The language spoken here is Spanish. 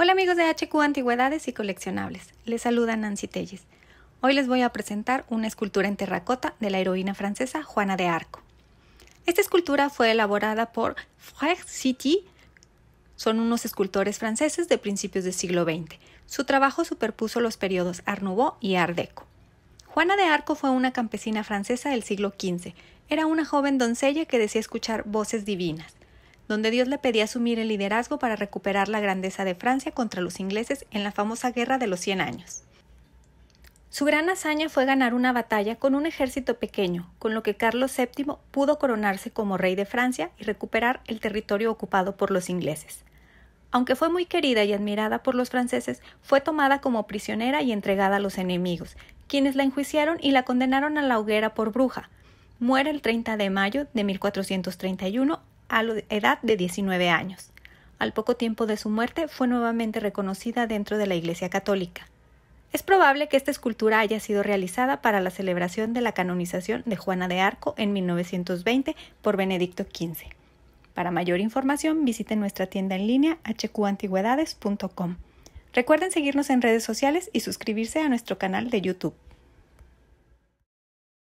Hola amigos de HQ Antigüedades y Coleccionables, les saluda Nancy Telles. Hoy les voy a presentar una escultura en terracota de la heroína francesa Juana de Arco. Esta escultura fue elaborada por Frère City, son unos escultores franceses de principios del siglo XX. Su trabajo superpuso los periodos Art Nouveau y Art Deco. Juana de Arco fue una campesina francesa del siglo XV. Era una joven doncella que decía escuchar voces divinas donde Dios le pedía asumir el liderazgo para recuperar la grandeza de Francia contra los ingleses en la famosa Guerra de los Cien Años. Su gran hazaña fue ganar una batalla con un ejército pequeño, con lo que Carlos VII pudo coronarse como rey de Francia y recuperar el territorio ocupado por los ingleses. Aunque fue muy querida y admirada por los franceses, fue tomada como prisionera y entregada a los enemigos, quienes la enjuiciaron y la condenaron a la hoguera por bruja. Muere el 30 de mayo de 1431 a la edad de 19 años. Al poco tiempo de su muerte fue nuevamente reconocida dentro de la Iglesia Católica. Es probable que esta escultura haya sido realizada para la celebración de la canonización de Juana de Arco en 1920 por Benedicto XV. Para mayor información visite nuestra tienda en línea hqantigüedades.com. Recuerden seguirnos en redes sociales y suscribirse a nuestro canal de YouTube.